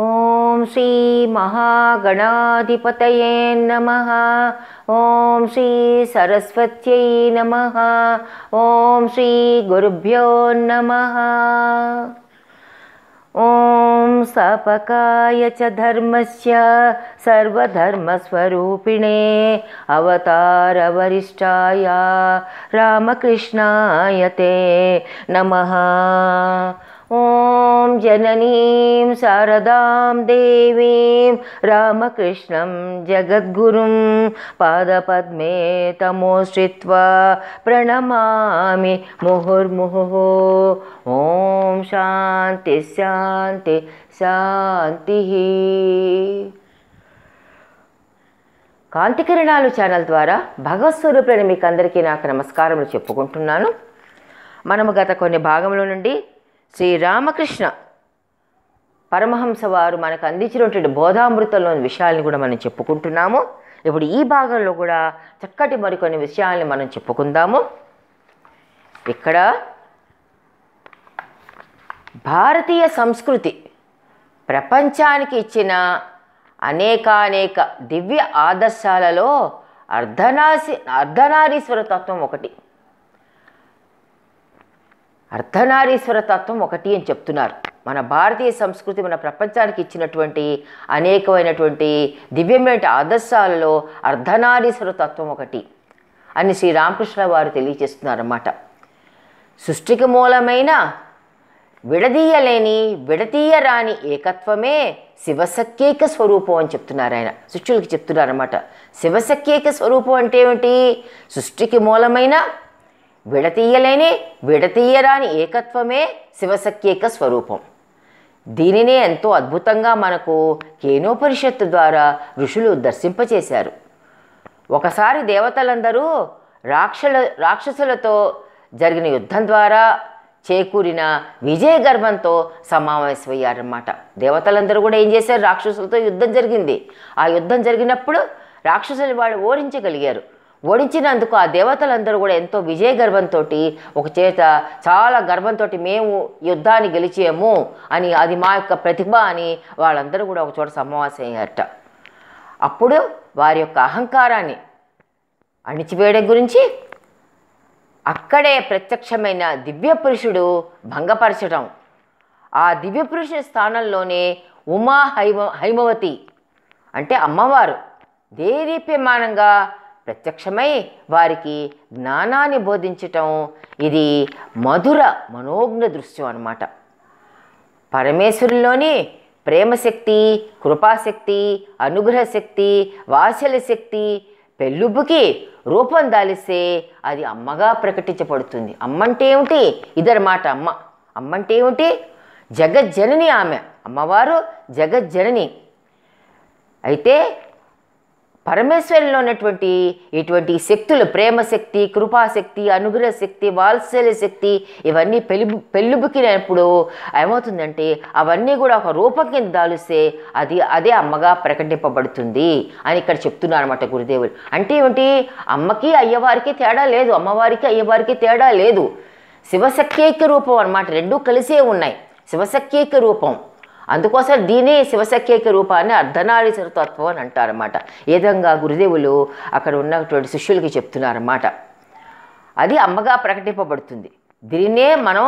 ॐ श्रीमहागणाधिपतये नमः ॐ श्रीसरस्वत्यै नमः ॐ नमः ॐ सपकाय च धर्मस्य सर्वधर्मस्वरूपिणे अवतारवरिष्ठाय रामकृष्णाय ते नमः ఓం जननीं शारदां देवीं రామకృష్ణం जगद्गुरुं పాదపద్మే तमोश्रित्वा ప్రణమామి मुहुर्मुहुः ఓం శాంతి శాంతి శాంతి కాంతి కిరణాలు ఛానల్ ద్వారా భగవత్ స్వరూపులైన మీకు అందరికీ నాకు నమస్కారములు చెప్పుకుంటున్నాను మనము గత కొన్ని భాగముల నుండి శ్రీరామకృష్ణ పరమహంస వారు మనకు అందించినటువంటి బోధామృతంలోని విషయాలను కూడా మనం చెప్పుకుంటున్నాము ఇప్పుడు ఈ భాగంలో కూడా చక్కటి మరికొన్ని విషయాల్ని మనం చెప్పుకుందాము ఇక్కడ భారతీయ సంస్కృతి ప్రపంచానికి ఇచ్చిన అనేకానేక దివ్య ఆదర్శాలలో అర్ధనాసి అర్ధనారీశ్వర తత్వం ఒకటి అర్ధనారీశ్వర తత్వం ఒకటి అని చెప్తున్నారు మన భారతీయ సంస్కృతి మన ప్రపంచానికి ఇచ్చినటువంటి అనేకమైనటువంటి దివ్యమైన ఆదర్శాలలో అర్ధనారీశ్వర తత్వం ఒకటి అని శ్రీరామకృష్ణ వారు తెలియజేస్తున్నారన్నమాట సృష్టికి మూలమైన విడదీయలేని విడతీయరాని ఏకత్వమే శివసఖ్యేక స్వరూపం అని చెప్తున్నారు ఆయన శిష్యులకి చెప్తున్నారన్నమాట శివసఖ్యేక స్వరూపం అంటే ఏమిటి సృష్టికి మూలమైన విడతీయలేని విడతీయరాని ఏకత్వమే శివసఖ్యేక స్వరూపం దీనినే ఎంతో అద్భుతంగా మనకు కేనోపనిషత్తు ద్వారా ఋషులు దర్శింపచేశారు ఒకసారి దేవతలందరూ రాక్షల రాక్షసులతో జరిగిన యుద్ధం ద్వారా చేకూరిన విజయ గర్భంతో సమావేశమయ్యారన్నమాట దేవతలందరూ కూడా ఏం చేశారు రాక్షసులతో యుద్ధం జరిగింది ఆ యుద్ధం జరిగినప్పుడు రాక్షసులు వాళ్ళు ఓడించగలిగారు ఓడించినందుకు ఆ దేవతలందరూ కూడా ఎంతో విజయ గర్వంతో ఒక చేత చాలా గర్వంతో మేము యుద్ధాన్ని గెలిచేము అని అది మా యొక్క ప్రతిభ అని వాళ్ళందరూ కూడా ఒక చోట అయ్యారట అప్పుడు వారి యొక్క అహంకారాన్ని అణిచివేయడం గురించి అక్కడే ప్రత్యక్షమైన దివ్య పురుషుడు భంగపరచడం ఆ దివ్య పురుషుని స్థానంలోనే ఉమా హైమ హైమవతి అంటే అమ్మవారు దేదీప్యమానంగా ప్రత్యక్షమై వారికి జ్ఞానాన్ని బోధించటం ఇది మధుర మనోజ్ఞ దృశ్యం అన్నమాట పరమేశ్వరులోని ప్రేమశక్తి కృపాశక్తి అనుగ్రహశక్తి వాసల శక్తి పెళ్ళుబ్బుకి రూపం దాలిస్తే అది అమ్మగా ప్రకటించబడుతుంది అమ్మంటే ఏమిటి ఇదనమాట అమ్మ అమ్మంటే ఏమిటి జగజ్జనని ఆమె అమ్మవారు జగజ్జనని అయితే పరమేశ్వరులో ఉన్నటువంటి ఇటువంటి శక్తులు ప్రేమశక్తి కృపాశక్తి అనుగ్రహ శక్తి వాత్సల్య శక్తి ఇవన్నీ పెళ్లి పెళ్ళుబుకినప్పుడు ఏమవుతుందంటే అవన్నీ కూడా ఒక రూపం కింద దాలుస్తే అది అదే అమ్మగా ప్రకటింపబడుతుంది అని ఇక్కడ చెప్తున్నారు అనమాట గురుదేవులు అంటే ఏమిటి అమ్మకి అయ్యవారికి తేడా లేదు అమ్మవారికి అయ్యవారికి తేడా లేదు శివశక్తేక రూపం అనమాట రెండూ కలిసే ఉన్నాయి శివశక్తేక రూపం అందుకోసం దీనే శివశక్యక రూపాన్ని అర్ధనారీశ్వర తత్వం అని అంటారన్నమాట ఏ విధంగా గురుదేవులు అక్కడ ఉన్నటువంటి శిష్యులకి చెప్తున్నారన్నమాట అది అమ్మగా ప్రకటింపబడుతుంది దీన్నే మనం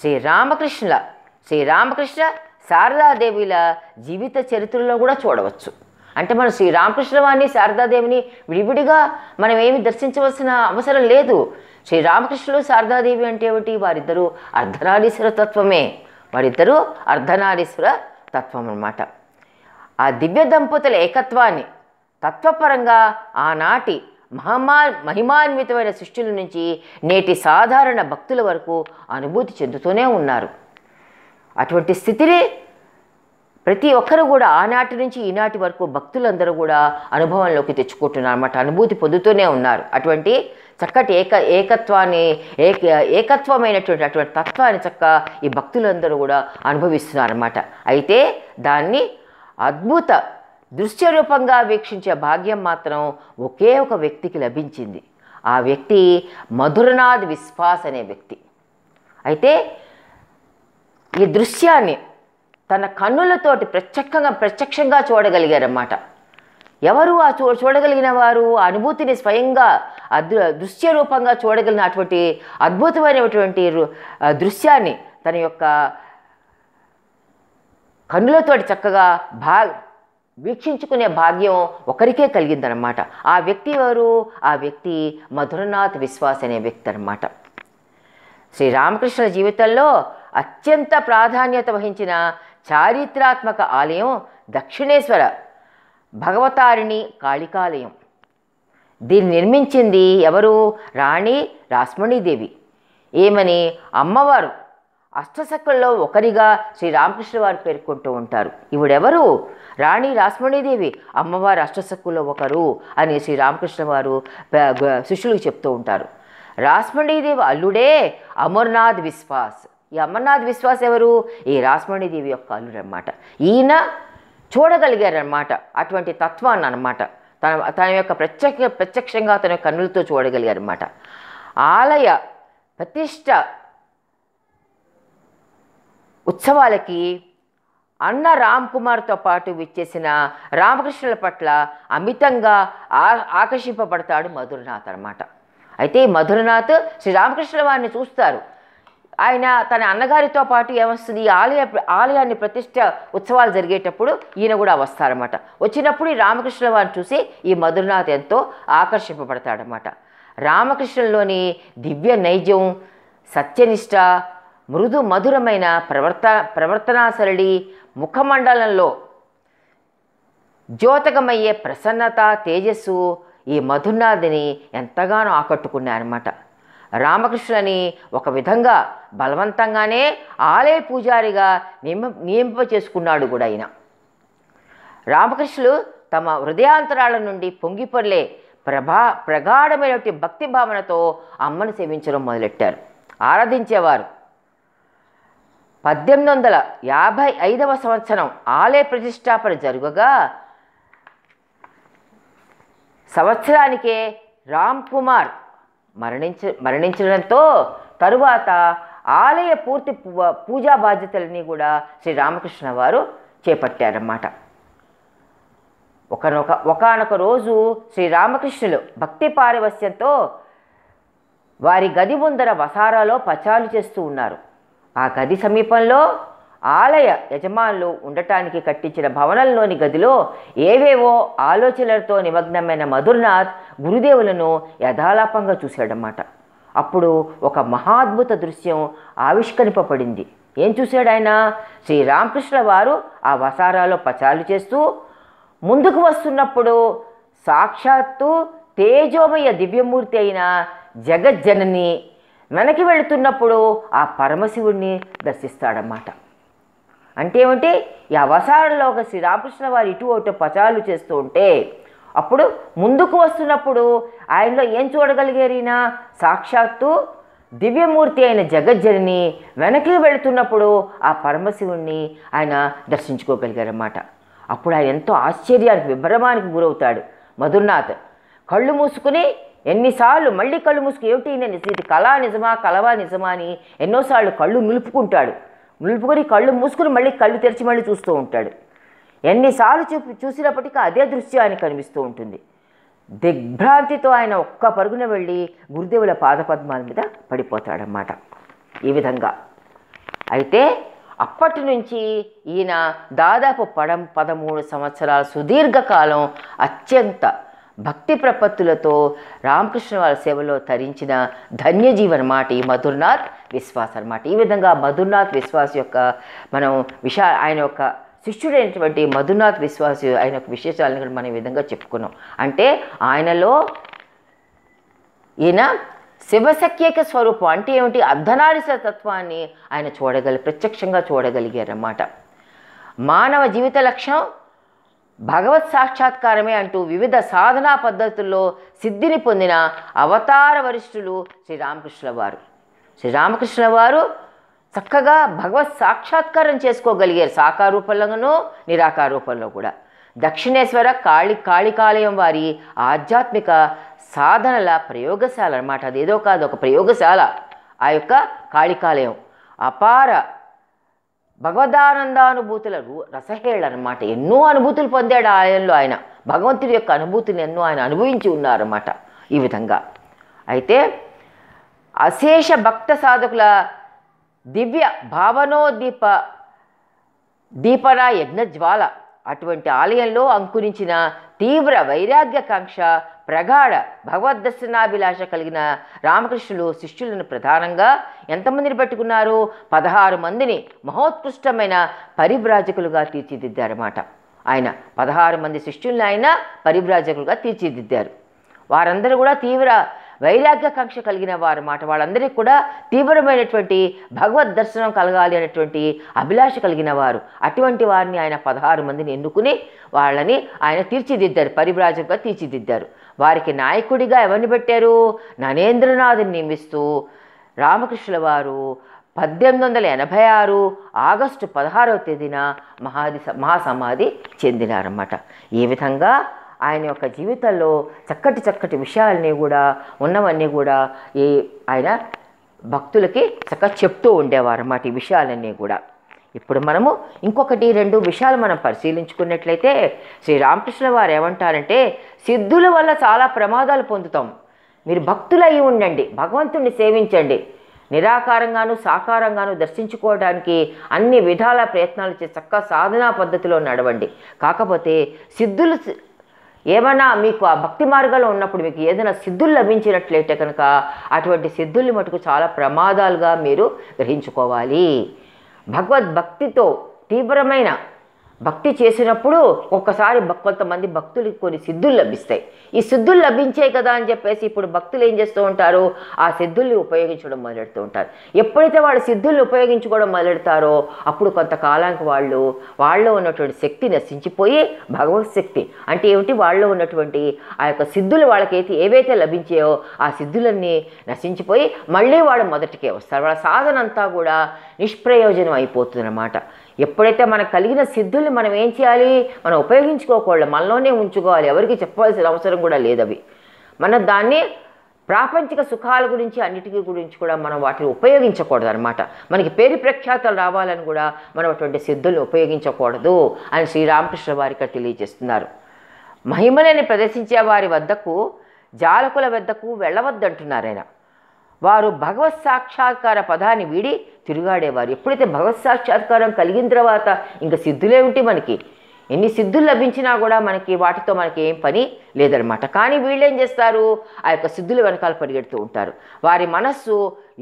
శ్రీరామకృష్ణుల శ్రీరామకృష్ణ శారదాదేవిల జీవిత చరిత్రలో కూడా చూడవచ్చు అంటే మనం శ్రీరామకృష్ణ వారిని శారదాదేవిని విడివిడిగా మనం ఏమి దర్శించవలసిన అవసరం లేదు శ్రీరామకృష్ణులు శారదాదేవి అంటే ఏమిటి వారిద్దరూ అర్ధనారీశ్వర తత్వమే వారిద్దరూ అర్ధనారీశ్వర తత్వం అన్నమాట ఆ దివ్య దంపతుల ఏకత్వాన్ని తత్వపరంగా ఆనాటి మహమా మహిమాన్వితమైన సృష్టిల నుంచి నేటి సాధారణ భక్తుల వరకు అనుభూతి చెందుతూనే ఉన్నారు అటువంటి స్థితిని ప్రతి ఒక్కరు కూడా ఆనాటి నుంచి ఈనాటి వరకు భక్తులందరూ కూడా అనుభవంలోకి తెచ్చుకుంటున్నారు అన్నమాట అనుభూతి పొందుతూనే ఉన్నారు అటువంటి చక్కటి ఏక ఏకత్వాన్ని ఏక ఏకత్వమైనటువంటి అటువంటి తత్వాన్ని చక్క ఈ భక్తులందరూ కూడా అనుభవిస్తున్నారన్నమాట అయితే దాన్ని అద్భుత దృశ్యరూపంగా వీక్షించే భాగ్యం మాత్రం ఒకే ఒక వ్యక్తికి లభించింది ఆ వ్యక్తి మధురనాథ్ విశ్వాస్ అనే వ్యక్తి అయితే ఈ దృశ్యాన్ని తన కన్నులతోటి ప్రత్యక్షంగా ప్రత్యక్షంగా చూడగలిగారన్నమాట ఎవరు ఆ చూ చూడగలిగిన వారు ఆ అనుభూతిని స్వయంగా అదృ దృశ్య రూపంగా చూడగలిగిన అటువంటి అద్భుతమైనటువంటి దృశ్యాన్ని తన యొక్క కన్నులతో చక్కగా భా వీక్షించుకునే భాగ్యం ఒకరికే కలిగిందనమాట ఆ వ్యక్తి ఎవరు ఆ వ్యక్తి మధురనాథ్ విశ్వాస్ అనే వ్యక్తి అనమాట శ్రీరామకృష్ణ జీవితంలో అత్యంత ప్రాధాన్యత వహించిన చారిత్రాత్మక ఆలయం దక్షిణేశ్వర భగవతారిణి కాళికాలయం దీన్ని నిర్మించింది ఎవరు రాణి రాస్మణీదేవి ఏమని అమ్మవారు అష్టశక్కుల్లో ఒకరిగా శ్రీరామకృష్ణ వారు పేర్కొంటూ ఉంటారు ఈవిడెవరు రాణి రాస్మణీదేవి అమ్మవారు అష్టశక్కుల్లో ఒకరు అని శ్రీరామకృష్ణ వారు శిష్యులకు చెప్తూ ఉంటారు రాస్మణీదేవి అల్లుడే అమర్నాథ్ విశ్వాస్ ఈ అమర్నాథ్ విశ్వాస్ ఎవరు ఈ రాస్మణీదేవి యొక్క అల్లుడు అనమాట ఈయన చూడగలిగారనమాట అటువంటి తత్వాన్ని అనమాట తన తన యొక్క ప్రత్యక్ష ప్రత్యక్షంగా తన కన్నులతో చూడగలిగారనమాట ఆలయ ప్రతిష్ట ఉత్సవాలకి అన్న రామ్ కుమార్తో పాటు విచ్చేసిన రామకృష్ణుల పట్ల అమితంగా ఆ ఆకర్షింపబడతాడు మధురనాథ్ అనమాట అయితే మధురనాథ్ శ్రీరామకృష్ణుల వారిని చూస్తారు ఆయన తన అన్నగారితో పాటు ఏమొస్తుంది ఆలయ ఆలయాన్ని ప్రతిష్ట ఉత్సవాలు జరిగేటప్పుడు ఈయన కూడా వస్తారన్నమాట వచ్చినప్పుడు ఈ రామకృష్ణుల వారిని చూసి ఈ మధురనాథ్ ఎంతో ఆకర్షింపబడతాడనమాట రామకృష్ణులోని దివ్య నైజం సత్యనిష్ట మృదు మధురమైన ప్రవర్త సరళి ముఖమండలంలో జ్యోతకమయ్యే ప్రసన్నత తేజస్సు ఈ మధునాథిని ఎంతగానో ఆకట్టుకున్నాయన్నమాట రామకృష్ణని ఒక విధంగా బలవంతంగానే ఆలయ పూజారిగా నియమ నియమింప చేసుకున్నాడు కూడా ఆయన రామకృష్ణులు తమ హృదయాంతరాల నుండి పొంగిపొర్లే ప్రభా ప్రగాఢమైనటువంటి భక్తి భావనతో అమ్మను సేవించడం మొదలెట్టారు ఆరాధించేవారు పద్దెనిమిది వందల యాభై ఐదవ సంవత్సరం ఆలయ ప్రతిష్టాపన జరుగగా సంవత్సరానికే రామ్ కుమార్ మరణించ మరణించడంతో తరువాత ఆలయ పూర్తి పూజా బాధ్యతలని కూడా శ్రీ రామకృష్ణ వారు చేపట్టారన్నమాట ఒకనొక ఒకనొక రోజు శ్రీ రామకృష్ణులు భక్తి పారవస్యంతో వారి గది ముందర వసారాలో పచాలు చేస్తూ ఉన్నారు ఆ గది సమీపంలో ఆలయ యజమానులు ఉండటానికి కట్టించిన భవనంలోని గదిలో ఏవేవో ఆలోచనలతో నిమగ్నమైన మధుర్నాథ్ గురుదేవులను యథాలాపంగా చూశాడన్నమాట అప్పుడు ఒక మహాద్భుత దృశ్యం ఆవిష్కరింపబడింది ఏం చూశాడు ఆయన శ్రీరామకృష్ణ వారు ఆ వసారాలో పచాలు చేస్తూ ముందుకు వస్తున్నప్పుడు సాక్షాత్తు తేజోమయ దివ్యమూర్తి అయిన జగజ్జనని వెనక్కి వెళుతున్నప్పుడు ఆ పరమశివుణ్ణి దర్శిస్తాడన్నమాట అంటే ఏమిటి ఈ అవసారంలో ఒక శ్రీరామకృష్ణ వారు ఇటు అటు పచాలు చేస్తూ ఉంటే అప్పుడు ముందుకు వస్తున్నప్పుడు ఆయనలో ఏం చూడగలిగారినా సాక్షాత్తు దివ్యమూర్తి అయిన జగజ్జరిని వెనక్కి వెళుతున్నప్పుడు ఆ పరమశివుణ్ణి ఆయన దర్శించుకోగలిగారన్నమాట అప్పుడు ఆయన ఎంతో ఆశ్చర్యానికి విభ్రమానికి గురవుతాడు మధుర్నాథ్ కళ్ళు మూసుకుని ఎన్నిసార్లు మళ్ళీ కళ్ళు మూసుకు ఏమిటి నేను ఇది కళా నిజమా కలవా నిజమా అని ఎన్నోసార్లు కళ్ళు నిలుపుకుంటాడు నిలుపుకొని కళ్ళు మూసుకుని మళ్ళీ కళ్ళు తెరిచి మళ్ళీ చూస్తూ ఉంటాడు ఎన్నిసార్లు చూ చూసినప్పటికీ అదే దృశ్యం ఆయన కనిపిస్తూ ఉంటుంది దిగ్భ్రాంతితో ఆయన ఒక్క పరుగున వెళ్ళి గురుదేవుల పాదపద్మాల మీద పడిపోతాడన్నమాట ఈ విధంగా అయితే అప్పటి నుంచి ఈయన దాదాపు పడం పదమూడు సంవత్సరాల సుదీర్ఘకాలం అత్యంత భక్తి ప్రపత్తులతో రామకృష్ణ వారి సేవలో తరించిన ధన్యజీవన్ మాట ఈ మధుర్నాథ్ విశ్వాస్ అనమాట ఈ విధంగా మధుర్నాథ్ విశ్వాస్ యొక్క మనం విశా ఆయన యొక్క శిష్యుడైనటువంటి మధునాథ్ విశ్వాస్ ఆయన యొక్క విశేషాలను కూడా మనం ఈ విధంగా చెప్పుకున్నాం అంటే ఆయనలో ఈయన శివసఖ్యక స్వరూపం అంటే ఏమిటి అర్ధనాడిస తత్వాన్ని ఆయన చూడగలి ప్రత్యక్షంగా చూడగలిగారన్నమాట మానవ జీవిత లక్ష్యం భగవత్ సాక్షాత్కారమే అంటూ వివిధ సాధనా పద్ధతుల్లో సిద్ధిని పొందిన అవతార వరిష్ఠులు శ్రీరామకృష్ణుల వారు శ్రీరామకృష్ణుల వారు చక్కగా భగవత్ సాక్షాత్కారం చేసుకోగలిగారు సాకార రూపంలోనూ నిరాకార రూపంలో కూడా దక్షిణేశ్వర కాళి కాళికాలయం వారి ఆధ్యాత్మిక సాధనల ప్రయోగశాల అనమాట అదేదో కాదు ఒక ప్రయోగశాల ఆ యొక్క కాళికాలయం అపార భగవదానందానుభూతుల రసహేళ్ళు అనమాట ఎన్నో అనుభూతులు పొందాడు ఆయనలో ఆయన భగవంతుడి యొక్క అనుభూతిని ఎన్నో ఆయన అనుభవించి ఉన్నారన్నమాట ఈ విధంగా అయితే అశేష భక్త సాధకుల దివ్య భావనోద్దీప దీపన యజ్ఞజ్వాల అటువంటి ఆలయంలో అంకురించిన తీవ్ర వైరాగ్యకాంక్ష ప్రగాఢ భగవద్దర్శనాభిలాష కలిగిన రామకృష్ణులు శిష్యులను ప్రధానంగా ఎంతమందిని పట్టుకున్నారు పదహారు మందిని మహోత్కృష్టమైన పరిభ్రాజకులుగా తీర్చిదిద్దారన్నమాట ఆయన పదహారు మంది శిష్యుల్ని ఆయన పరిభ్రాజకులుగా తీర్చిదిద్దారు వారందరూ కూడా తీవ్ర వైరాగ్య కక్ష కలిగిన వారు మాట వాళ్ళందరికీ కూడా తీవ్రమైనటువంటి భగవద్ దర్శనం కలగాలి అనేటువంటి అభిలాష కలిగిన వారు అటువంటి వారిని ఆయన పదహారు మందిని ఎన్నుకుని వాళ్ళని ఆయన తీర్చిదిద్దారు పరిభ్రాజకుగా తీర్చిదిద్దారు వారికి నాయకుడిగా ఎవరిని పెట్టారు నరేంద్రనాథ్ని నియమిస్తూ రామకృష్ణుల వారు పద్దెనిమిది వందల ఎనభై ఆరు ఆగస్టు పదహారవ తేదీన మహాది మహాసమాధి చెందినారన్నమాట ఈ విధంగా ఆయన యొక్క జీవితంలో చక్కటి చక్కటి విషయాలని కూడా ఉన్నవన్నీ కూడా ఈ ఆయన భక్తులకి చక్కగా చెప్తూ ఉండేవారు అన్నమాట ఈ విషయాలన్నీ కూడా ఇప్పుడు మనము ఇంకొకటి రెండు విషయాలు మనం పరిశీలించుకున్నట్లయితే శ్రీరామకృష్ణ వారు ఏమంటారంటే సిద్ధుల వల్ల చాలా ప్రమాదాలు పొందుతాం మీరు భక్తులు అయి ఉండండి భగవంతుణ్ణి సేవించండి నిరాకారంగాను సాకారంగాను దర్శించుకోవడానికి అన్ని విధాల ప్రయత్నాలు చేసి చక్క సాధనా పద్ధతిలో నడవండి కాకపోతే సిద్ధులు ఏమైనా మీకు ఆ భక్తి మార్గంలో ఉన్నప్పుడు మీకు ఏదైనా సిద్ధులు లభించినట్లయితే కనుక అటువంటి సిద్ధుల్ని మటుకు చాలా ప్రమాదాలుగా మీరు గ్రహించుకోవాలి भगवद भगवद्भक्ति तीव्रम భక్తి చేసినప్పుడు ఒక్కసారి కొంతమంది భక్తులకి కొన్ని సిద్ధులు లభిస్తాయి ఈ సిద్ధులు లభించే కదా అని చెప్పేసి ఇప్పుడు భక్తులు ఏం చేస్తూ ఉంటారు ఆ సిద్ధుల్ని ఉపయోగించడం మొదలెడుతూ ఉంటారు ఎప్పుడైతే వాళ్ళు సిద్ధుల్ని ఉపయోగించుకోవడం మొదలెడతారో అప్పుడు కొంతకాలానికి వాళ్ళు వాళ్ళలో ఉన్నటువంటి శక్తి నశించిపోయి భగవత్ శక్తి అంటే ఏమిటి వాళ్ళలో ఉన్నటువంటి ఆ యొక్క సిద్ధులు వాళ్ళకైతే ఏవైతే లభించాయో ఆ సిద్ధులన్నీ నశించిపోయి మళ్ళీ వాళ్ళు మొదటికే వస్తారు వాళ్ళ సాధన అంతా కూడా నిష్ప్రయోజనం అయిపోతుంది అన్నమాట ఎప్పుడైతే మనకు కలిగిన సిద్ధుల్ని మనం ఏం చేయాలి మనం ఉపయోగించుకోకూడదు మనలోనే ఉంచుకోవాలి ఎవరికి చెప్పవలసిన అవసరం కూడా లేదు అవి మనం దాన్ని ప్రాపంచిక సుఖాల గురించి అన్నిటికీ గురించి కూడా మనం వాటిని ఉపయోగించకూడదు అనమాట మనకి పేరు ప్రఖ్యాతలు రావాలని కూడా మనం అటువంటి సిద్ధుల్ని ఉపయోగించకూడదు అని శ్రీరామకృష్ణ వారి ఇక్కడ తెలియజేస్తున్నారు మహిమలని ప్రదర్శించే వారి వద్దకు జాలకుల వద్దకు వెళ్ళవద్దంటున్నారు ఆయన వారు భగవత్ సాక్షాత్కార పదాన్ని వీడి తిరుగాడేవారు ఎప్పుడైతే భగవత్ సాక్షాత్కారం కలిగిన తర్వాత ఇంకా సిద్ధులే ఉంటే మనకి ఎన్ని సిద్ధులు లభించినా కూడా మనకి వాటితో మనకి ఏం పని లేదనమాట కానీ వీళ్ళేం చేస్తారు ఆ యొక్క సిద్ధుల వెనకాల పరిగెడుతూ ఉంటారు వారి మనస్సు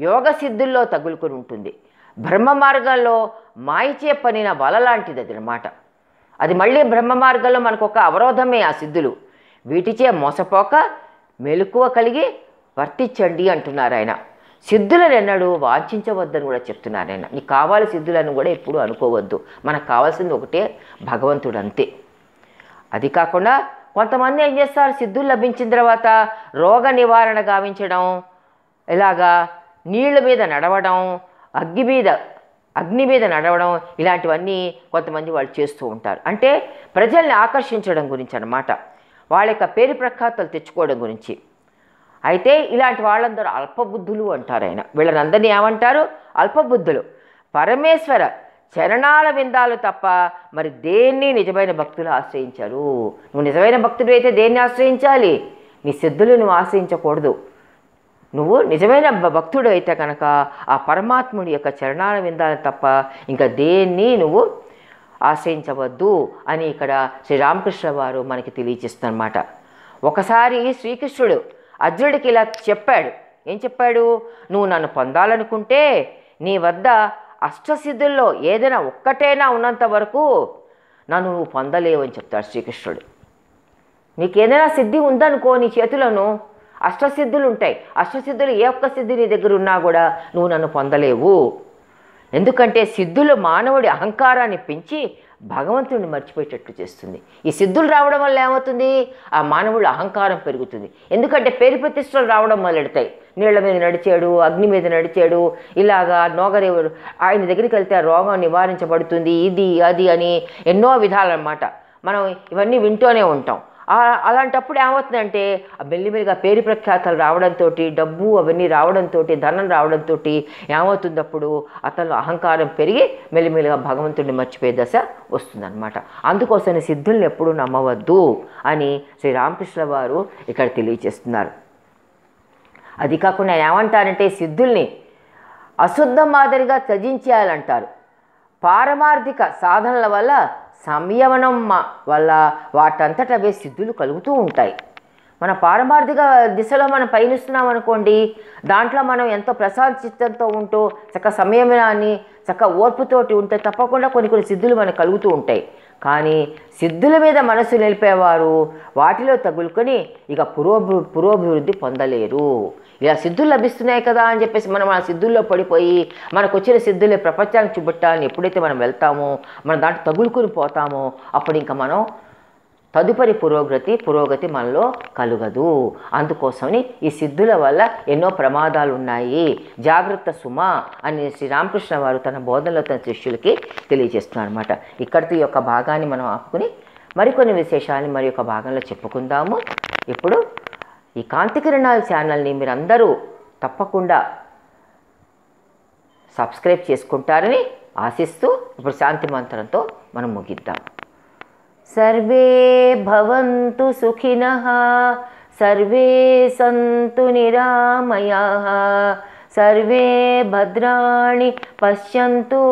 యోగ సిద్ధుల్లో తగులుకొని ఉంటుంది బ్రహ్మ మార్గంలో మాయిచే పనిన వల లాంటిది అది అనమాట అది మళ్ళీ బ్రహ్మ మార్గంలో మనకు ఒక అవరోధమే ఆ సిద్ధులు వీటిచే మోసపోక మెలకువ కలిగి వర్తించండి అంటున్నారు ఆయన సిద్ధులను ఎన్నడూ వాంఛించవద్దని కూడా చెప్తున్నారు ఆయన నీకు కావాలి సిద్ధులను కూడా ఎప్పుడు అనుకోవద్దు మనకు కావాల్సింది ఒకటే భగవంతుడు అంతే అది కాకుండా కొంతమంది ఏం చేస్తారు సిద్ధులు లభించిన తర్వాత రోగ నివారణ గావించడం ఇలాగా నీళ్ళ మీద నడవడం అగ్గి మీద అగ్ని మీద నడవడం ఇలాంటివన్నీ కొంతమంది వాళ్ళు చేస్తూ ఉంటారు అంటే ప్రజల్ని ఆకర్షించడం గురించి అనమాట వాళ్ళ యొక్క పేరు ప్రఖ్యాతలు తెచ్చుకోవడం గురించి అయితే ఇలాంటి వాళ్ళందరూ అల్పబుద్ధులు అంటారు ఆయన వీళ్ళనందరినీ ఏమంటారు అల్పబుద్ధులు పరమేశ్వర చరణాల విందాలు తప్ప మరి దేన్ని నిజమైన భక్తులు ఆశ్రయించారు నువ్వు నిజమైన భక్తుడు అయితే దేన్ని ఆశ్రయించాలి నీ సిద్ధులు నువ్వు ఆశ్రయించకూడదు నువ్వు నిజమైన భక్తుడు అయితే కనుక ఆ పరమాత్ముడి యొక్క చరణాల విందాలు తప్ప ఇంకా దేన్ని నువ్వు ఆశ్రయించవద్దు అని ఇక్కడ శ్రీరామకృష్ణ వారు మనకి తెలియజేస్తున్నమాట ఒకసారి శ్రీకృష్ణుడు అర్జునుడికి ఇలా చెప్పాడు ఏం చెప్పాడు నువ్వు నన్ను పొందాలనుకుంటే నీ వద్ద అష్టసిద్ధుల్లో ఏదైనా ఒక్కటైనా ఉన్నంత వరకు నన్ను నువ్వు పొందలేవు అని చెప్తాడు శ్రీకృష్ణుడు నీకేదైనా సిద్ధి ఉందనుకో నీ చేతులను అష్టసిద్ధులు ఉంటాయి అష్టసిద్ధులు ఏ ఒక్క సిద్ధి నీ దగ్గర ఉన్నా కూడా నువ్వు నన్ను పొందలేవు ఎందుకంటే సిద్ధులు మానవుడి అహంకారాన్ని పెంచి భగవంతుడిని మర్చిపోయేటట్లు చేస్తుంది ఈ సిద్ధులు రావడం వల్ల ఏమవుతుంది ఆ మానవుడు అహంకారం పెరుగుతుంది ఎందుకంటే పేరు ప్రతిష్టలు రావడం మొదలెడతాయి నీళ్ల మీద నడిచాడు అగ్ని మీద నడిచాడు ఇలాగా నోగరేవుడు ఆయన దగ్గరికి వెళ్తే ఆ రోగం నివారించబడుతుంది ఇది అది అని ఎన్నో విధాలన్నమాట మనం ఇవన్నీ వింటూనే ఉంటాం అలాంటప్పుడు ఏమవుతుందంటే ఆ మెల్లిమెల్లిగా పేరు ప్రఖ్యాతలు రావడంతో డబ్బు అవన్నీ రావడంతో ధనం రావడంతో ఏమవుతుందప్పుడు అతను అహంకారం పెరిగి మెల్లిమెల్లిగా భగవంతుడిని మర్చిపోయే దశ వస్తుందన్నమాట అందుకోసం సిద్ధుల్ని ఎప్పుడూ నమ్మవద్దు అని శ్రీ రామకృష్ణ వారు ఇక్కడ తెలియజేస్తున్నారు అది కాకుండా ఏమంటారంటే సిద్ధుల్ని అశుద్ధ మాదిరిగా త్యజించేయాలంటారు పారమార్థిక సాధనల వల్ల సంయమనం వల్ల వాటంతట అవే సిద్ధులు కలుగుతూ ఉంటాయి మన పారమార్థిక దిశలో మనం పయనిస్తున్నాం అనుకోండి దాంట్లో మనం ఎంతో చిత్తంతో ఉంటూ చక్క సంయమనాన్ని చక్క ఓర్పుతోటి ఉంటే తప్పకుండా కొన్ని కొన్ని సిద్ధులు మనకు కలుగుతూ ఉంటాయి కానీ సిద్ధుల మీద మనసు నిలిపేవారు వాటిలో తగులుకొని ఇక పురోభి పురోభివృద్ధి పొందలేరు ఇలా సిద్ధులు లభిస్తున్నాయి కదా అని చెప్పేసి మనం ఆ సిద్ధుల్లో పడిపోయి మనకు వచ్చిన సిద్ధులే ప్రపంచానికి చూపెట్టాలని ఎప్పుడైతే మనం వెళ్తామో మన దాంట్లో తగులుకొని పోతామో అప్పుడు ఇంకా మనం తదుపరి పురోగతి పురోగతి మనలో కలుగదు అందుకోసమని ఈ సిద్ధుల వల్ల ఎన్నో ప్రమాదాలు ఉన్నాయి జాగ్రత్త సుమ అని శ్రీరామకృష్ణ వారు తన బోధనలో తన శిష్యులకి తెలియజేస్తున్నారు అనమాట ఇక్కడితో ఈ యొక్క భాగాన్ని మనం ఆపుకుని మరికొన్ని విశేషాలను మరి యొక్క భాగంలో చెప్పుకుందాము ఇప్పుడు ఈ కాంతి కిరణాల ఛానల్ని మీరందరూ తప్పకుండా సబ్స్క్రైబ్ చేసుకుంటారని ఆశిస్తూ ఇప్పుడు శాంతి మంత్రంతో మనం ముగిద్దాం सर्वे भवन्तु सुखिनः सर्वे सन्तु निरामयाः सर्वे भद्राणि पश्यन्तु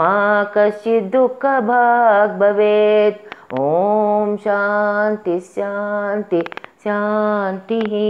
मा कश्चित् दुःखभाग् भवेत् ॐ शान्ति शान्ति शान्तिः